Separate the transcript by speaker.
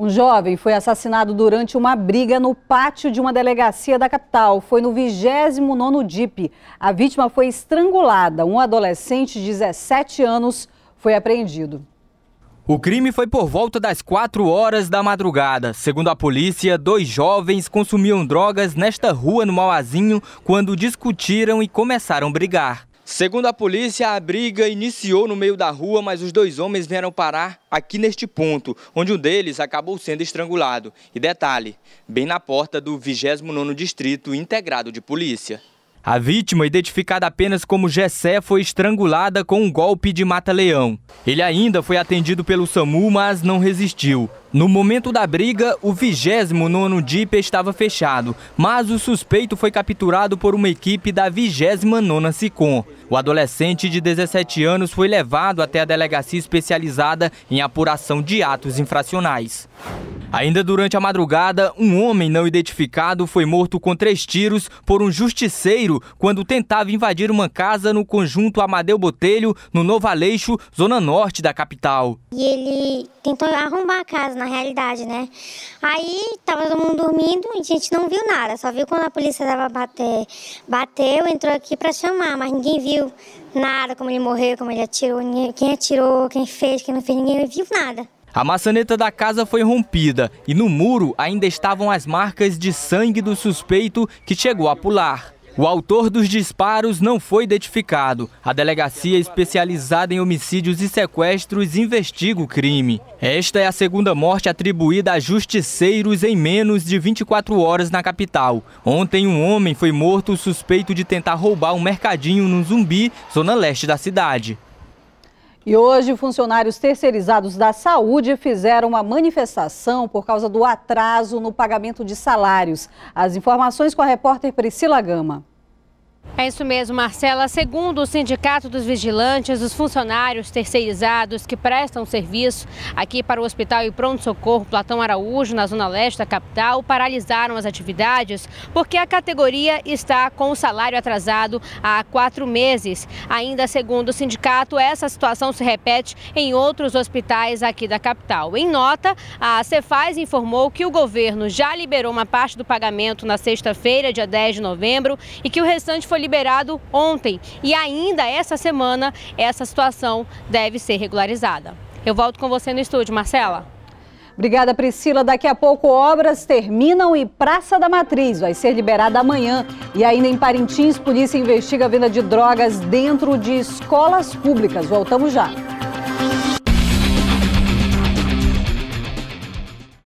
Speaker 1: Um jovem foi assassinado durante uma briga no pátio de uma delegacia da capital. Foi no 29º DIP. A vítima foi estrangulada. Um adolescente de 17 anos foi apreendido.
Speaker 2: O crime foi por volta das 4 horas da madrugada. Segundo a polícia, dois jovens consumiam drogas nesta rua no Mauazinho quando discutiram e começaram a brigar. Segundo a polícia, a briga iniciou no meio da rua, mas os dois homens vieram parar aqui neste ponto, onde um deles acabou sendo estrangulado. E detalhe, bem na porta do 29º Distrito Integrado de Polícia. A vítima, identificada apenas como Gessé, foi estrangulada com um golpe de mata-leão. Ele ainda foi atendido pelo SAMU, mas não resistiu. No momento da briga, o 29º DIP estava fechado, mas o suspeito foi capturado por uma equipe da 29ª SICOM. O adolescente de 17 anos foi levado até a delegacia especializada em apuração de atos infracionais. Ainda durante a madrugada, um homem não identificado foi morto com três tiros por um justiceiro quando tentava invadir uma casa no conjunto Amadeu Botelho, no Novo Aleixo, zona norte da capital.
Speaker 3: E ele tentou arrombar a casa, na realidade, né? Aí tava todo mundo dormindo e a gente não viu nada, só viu quando a polícia tava bater, bateu, entrou aqui para chamar, mas ninguém viu nada, como ele morreu, como ele atirou, quem atirou, quem fez, quem não fez, ninguém viu nada.
Speaker 2: A maçaneta da casa foi rompida e no muro ainda estavam as marcas de sangue do suspeito que chegou a pular. O autor dos disparos não foi identificado. A delegacia especializada em homicídios e sequestros investiga o crime. Esta é a segunda morte atribuída a justiceiros em menos de 24 horas na capital. Ontem, um homem foi morto suspeito de tentar roubar um mercadinho no Zumbi, zona leste da cidade.
Speaker 1: E hoje, funcionários terceirizados da saúde fizeram uma manifestação por causa do atraso no pagamento de salários. As informações com a repórter Priscila Gama.
Speaker 4: É isso mesmo, Marcela. Segundo o Sindicato dos Vigilantes, os funcionários terceirizados que prestam serviço aqui para o Hospital e Pronto-Socorro Platão Araújo, na Zona Leste da capital, paralisaram as atividades porque a categoria está com o salário atrasado há quatro meses. Ainda segundo o sindicato, essa situação se repete em outros hospitais aqui da capital. Em nota, a Cefaz informou que o governo já liberou uma parte do pagamento na sexta-feira, dia 10 de novembro, e que o restante foi liberado liberado ontem. E ainda essa semana, essa situação deve ser regularizada. Eu volto com você no estúdio, Marcela.
Speaker 1: Obrigada, Priscila. Daqui a pouco, obras terminam e Praça da Matriz vai ser liberada amanhã. E ainda em Parintins, polícia investiga a venda de drogas dentro de escolas públicas. Voltamos já.